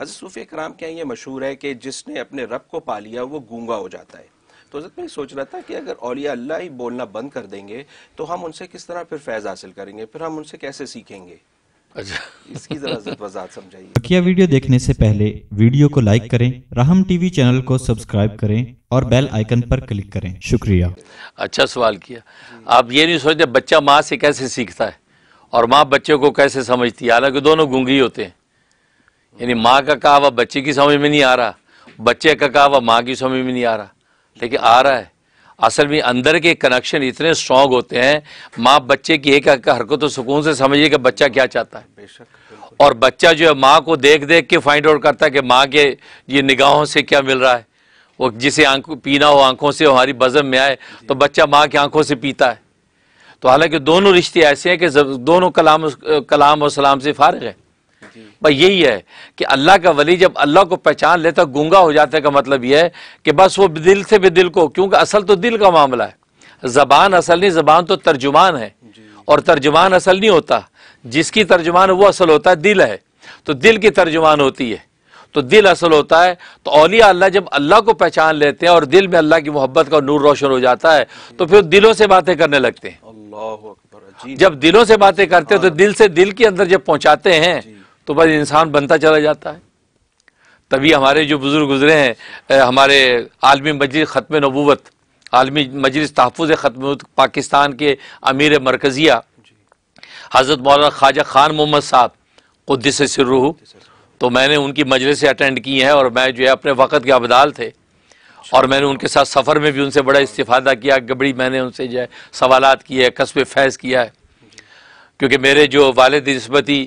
हजरत सूफी कराम क्या ये मशहूर है कि जिसने अपने रब को पा लिया वो गूंगा हो जाता है तो हजरत मैं सोच रहा था कि अगर अलिया अल्लाह ही बोलना बंद कर देंगे तो हम उनसे किस तरह फिर फैज़ हासिल करेंगे फिर हम उनसे कैसे सीखेंगे अच्छा इसकी जरा वीडियो देखने से पहले वीडियो को लाइक करें राहम टीवी चैनल को सब्सक्राइब करें और बेल आइकन पर क्लिक करें शुक्रिया अच्छा सवाल किया आप ये नहीं सोचते बच्चा माँ से कैसे सीखता है और माँ बच्चों को कैसे समझती है हालांकि दोनों गूंगी होते हैं यानी माँ का कहावा बच्चे की समझ में नहीं आ रहा बच्चे का कहावा माँ की समझ में नहीं आ रहा लेकिन आ रहा है असल में अंदर के कनेक्शन इतने स्ट्रॉन्ग होते हैं माँ बच्चे की एक हरकत तो सुकून से समझिए कि बच्चा क्या चाहता है और बच्चा जो है माँ को देख देख के फाइंड आउट करता है कि माँ के ये निगाहों से क्या मिल रहा है वो जिसे आंख पीना हो आंखों से हमारी बज़म में आए तो बच्चा माँ की आंखों से पीता है तो हालांकि दोनों रिश्ते ऐसे हैं कि दोनों कलाम कलाम और सलाम से फारग है भाई यही है कि अल्लाह का वली जब अल्लाह को पहचान लेता गूंगा हो जाता का मतलब यह है कि बस वो दिल से भी दिल को क्योंकि असल तो दिल का मामला है जबान असल नहीं जबान तो तर्जुमान है और तर्जुमान असल नहीं होता जिसकी तर्जुमान वो असल होता है दिल है तो दिल की तर्जुमान होती है तो दिल असल होता है तो अलिया अल्लाह जब अल्लाह को पहचान लेते हैं और दिल में अल्लाह की मोहब्बत का नूर रोशन हो जाता है तो फिर दिलों से बातें करने लगते हैं जब दिलों से बातें करते हैं तो हाँ। दिल से दिल के अंदर जब पहुंचाते हैं तो बस इंसान बनता चला जाता है तभी हमारे जो बुज़ुर्ग गुजरे हैं हमारे आलमी मजलिस ख़त्म नबूत आलमी मजलिस तहफ़ ख़त्म पाकिस्तान के अमीर मरकज़िया हज़रत मौलाना ख्वाजा ख़ान मोहम्मद साहब कुद्दस सिर्रू तो मैंने उनकी मजलिस अटेंड की हैं और मैं जो है अपने वक़्त के अबदाल थे और मैंने उनके साथ सफ़र में भी उनसे बड़ा इस्तादा किया गबड़ी मैंने उनसे जो है सवाल किए कस्ब फैज़ किया है क्योंकि मेरे जो वालद नस्बती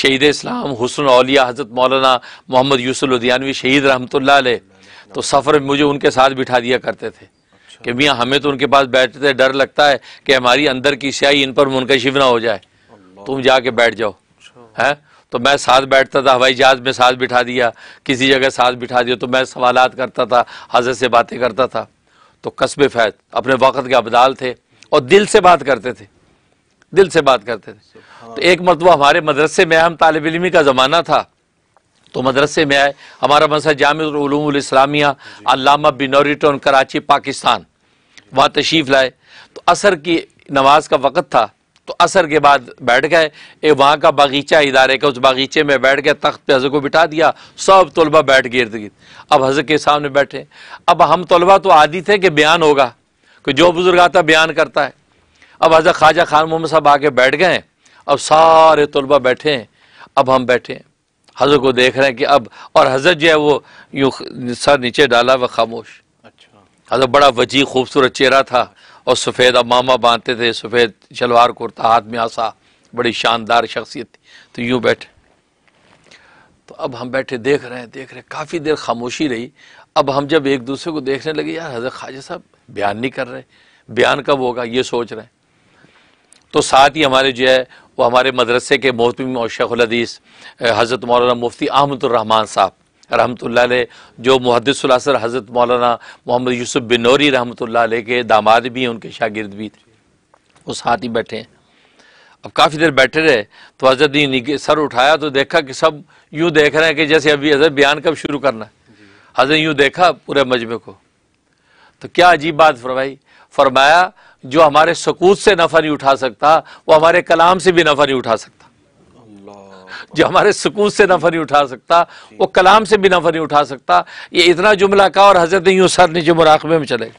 शहीद इस्लाम हुसन अलिया हज़रत मौलाना मोहम्मद यूसुफ लुधियानवी शहीद रहमत तो सफ़र में मुझे उनके साथ बिठा दिया करते थे अच्छा। कि मियाँ हमें तो उनके पास बैठते डर लगता है कि हमारी अंदर की स्याही इन पर मुनकशिफ ना हो जाए तुम जाके बैठ जाओ अच्छा। हैं तो मैं साथ बैठता था हवाई जहाज़ में साथ बिठा दिया किसी जगह साथ बिठा दिया तो मैं सवालत करता था हजरत से बातें करता था तो कस्ब फैत अपने वक़्त के अबदाल थे और दिल से बात करते थे दिल से बात करते थे तो एक मरतबा हमारे मदरसे में हम तालब इलमी का ज़माना था तो मदरसे में आए हमारा मदरसा जामियालूमिया अलामा बिनोरी कराची पाकिस्तान वहाँ तशीफ़ लाए तो असर की नमाज का वक़्त था तो असर के बाद बैठ गए एक वहाँ का बागीचा इदारे का उस बागीचे में बैठ गए तख्त पे हजर को बिठा दिया सब तलबा बैठ गए इर्द गिर्द अब हजर के सामने बैठे अब हम तलबा तो आदि थे कि बयान होगा कि जो बुज़ुर्ग आता बयान करता है अब हजरत ख्वाजा खान मोहम्मद साहब आके बैठ गए अब सारे तलबा बैठे हैं अब हम बैठे हैं हजरत को देख रहे हैं कि अब और हजरत जो है वो यूँ सर नीचे डाला व खामोश अच्छा हजरत बड़ा वजी खूबसूरत चेहरा था और सफ़ेद अमामा बांधते थे सफ़ेद शलवार कुर्ता हाथ में आसा बड़ी शानदार शख्सियत थी तो यूँ बैठे तो अब हम बैठे देख रहे हैं देख रहे हैं काफ़ी देर खामोशी रही अब हम जब एक दूसरे को देखने लगे यार हजरत ख्वाजा साहब बयान नहीं कर रहे बयान कब होगा ये सोच रहे हैं तो साथ ही हमारे जो है वो हमारे मदरसे के मोहतमी और शेखुलदीस हज़रत मौलाना मुफ्ती अहमदुलरहमान साहब रहमत ला जो मुहदसर हज़रत मौलाना मोहम्मद यूसुफ बिन नौरी रहमत ला के दामाद भी हैं उनके शागिर्द भी थे वो साथ ही बैठे हैं अब काफ़ी देर बैठे रहे तो हजरत दिन सर उठाया तो देखा कि सब यूँ देख रहे हैं कि जैसे अभी हजरत बयान कब शुरू करना है हजरत यूँ देखा पूरे मजमे को तो क्या अजीब बात फरमाई फरमाया जो हमारे सकूत से नफा नहीं उठा सकता वो हमारे कलाम से भी नफा नहीं उठा सकता जो हमारे सकूत से नफा नहीं उठा सकता वो कलाम से भी नफा नहीं उठा सकता ये इतना जुमला का और हजरत यूं सर नीचे मुराकबे में चले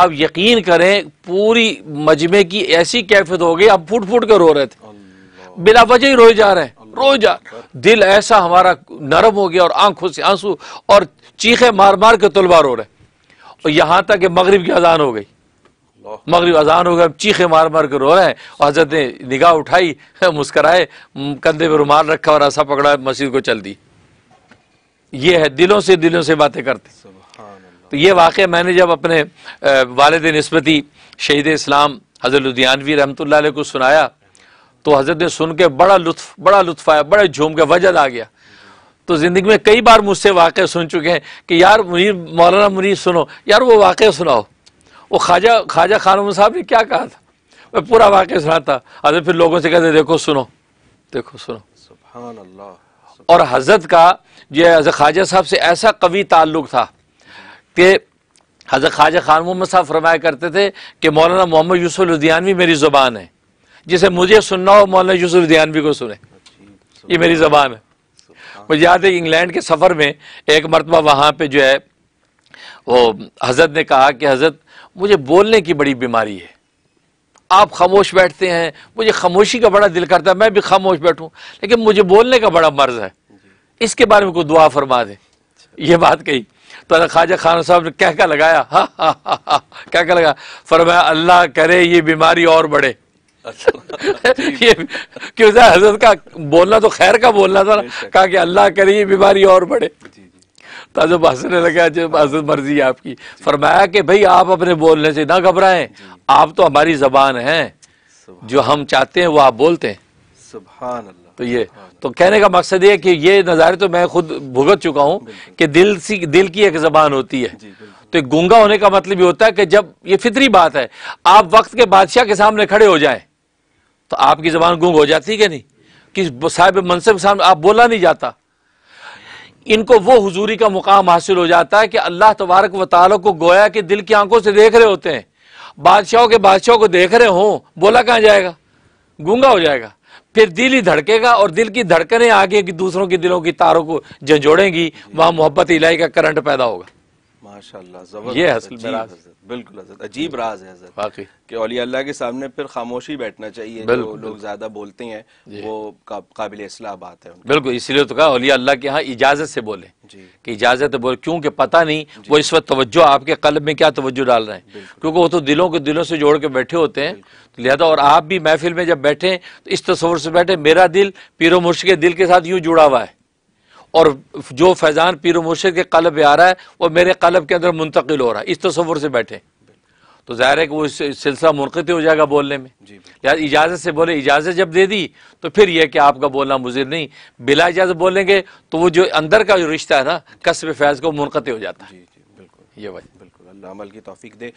आप यकीन करें पूरी मजमे की ऐसी कैफियत हो गई आप फूट फूट कर रो रहे थे बिला वजह ही रोए जा रहे हैं रो जा दिल ऐसा हमारा नरम हो गया और आंखों से आंसू और चीखे मार मार के तुलवा रो रहे और यहां तक मगरब की अजान हो गई मगरब अजान हो गया चीखे मार मार कर रो रहे हैं और हजरत ने निगाह उठाई मुस्कराए कंधे पर रुमाल रखा और ऐसा पकड़ा मस्जिद को चल दी ये है दिलों से दिलों से बातें करते तो ये वाक़ मैंने जब अपने वालद नस्बती शहीद इस्लाम हजरत लुधियानवी रहमत को सुनाया तो हजरत ने सुन के बड़ा लुत्फ बड़ा लुत्फ आया बड़े झूम के वजद आ गया तो ज़िंदगी में कई बार मुझसे वाक़ सुन चुके हैं कि यार मुनीर मौलाना मुनीर सुनो यार वो वाक़ सुनाओ वो ख्वाजा ख्वाजा खान साहब ने क्या कहा था मैं पूरा वाक्य सुनाता अरे फिर लोगों से कहते देखो सुनो देखो सुनो और हजरत का ये ख्वाजा साहब से ऐसा कवि ताल्लुक था कि हजरत ख्वाजा खान मोहम्मद साहब फरमाया करते थे कि मौलाना मोहम्मद यूसुफ लुधियानवी मेरी ज़ुबान है जिसे मुझे सुनना हो मौलाना यूसुफ लुधियानवी को सुने ये मेरी ज़बान है मुझे याद है इंग्लैंड के सफ़र में एक मरतबा वहाँ पर जो है वो हजरत ने कहा कि हजरत मुझे बोलने की बड़ी बीमारी है आप खामोश बैठते हैं मुझे खामोशी का बड़ा दिल करता है मैं भी खामोश बैठूं लेकिन मुझे बोलने का बड़ा मर्ज है इसके बारे में कोई दुआ फरमा दे अच्छा। ये बात कही तो ख्वाजा खान साहब ने कह का लगाया हा हा हा हा कह का लगा फरमाया अल्लाह करे ये बीमारी और बढ़े अच्छा। ये क्यों हजरत का बोलना तो खैर का बोलना था ना कहा कि अल्लाह करे ये बीमारी और बढ़े ताजुब हंसने लगा जो हजरत मर्जी आपकी फरमाया कि भाई आप अपने बोलने से ना घबराएं आप तो हमारी जबान है जो हम चाहते हैं वो आप बोलते हैं तो ये तो कहने का मकसद ये कि ये नज़ारे तो मैं खुद भुगत चुका हूँ कि दिल सी दिल की एक जबान होती है तो गंगा होने का मतलब ये होता है कि जब ये फितरी बात है आप वक्त के बादशाह के सामने खड़े हो जाएं तो आपकी जबान गूंग हो जाती है कि नहीं कि साहब मनसब सामने आप बोला नहीं जाता इनको वो हुजूरी का मुकाम हासिल हो जाता है कि अल्लाह तबारक व ताली को गोया के दिल की आंखों से देख रहे होते हैं बादशाहों के बादशाहों को देख रहे हों बोला कहाँ जाएगा गूंगा हो जाएगा फिर दिल ही धड़केगा और दिल की धड़कने आगे की दूसरों के दिलों की तारों को झंझोड़ेंगी वहाँ मोहब्बत इलाही का करंट पैदा होगा माशाल्लाह ये असल में राज बिल्कुल अजीब राज है हजरत कि औली अल्लाह के सामने फिर खामोशी बैठना चाहिए जो लोग ज़्यादा बोलते हैं वो काबिल असलाह बात है बिल्कुल इसलिए तो कहा औली अल्लाह के यहाँ इजाज़त से बोले कि इजाज़त तो बोले क्योंकि पता नहीं वो इस वक्त तवज्जो आपके कलब में क्या तवज्जो डाल रहे हैं क्योंकि वो तो दिलों के दिलों से जोड़ के बैठे होते हैं तो लिहाजा और आप भी महफिल में जब बैठे तो इस तस्वर से बैठे मेरा दिल पीरो मुर्श के दिल के साथ यूँ जुड़ा हुआ है और जो फैज़ान पीर मुर्शद के कलब आ रहा है वो मेरे कलब के अंदर मुंतकिल हो रहा है इस तस्वुर से बैठे तो ज़ाहिर है कि वो सिलसिला मुनकत हो जाएगा बोलने में या इजाज़त से बोले इजाज़त जब दे दी तो फिर यह कि आपका बोलना मुजिर नहीं बिला इजाज़त बोलेंगे तो वो जो अंदर का जो रिश्ता है ना कसब फैज़ को मुनकत हो जाता है ये वजह बिल्कुल अल्लाह अमल की तोफ़ी दे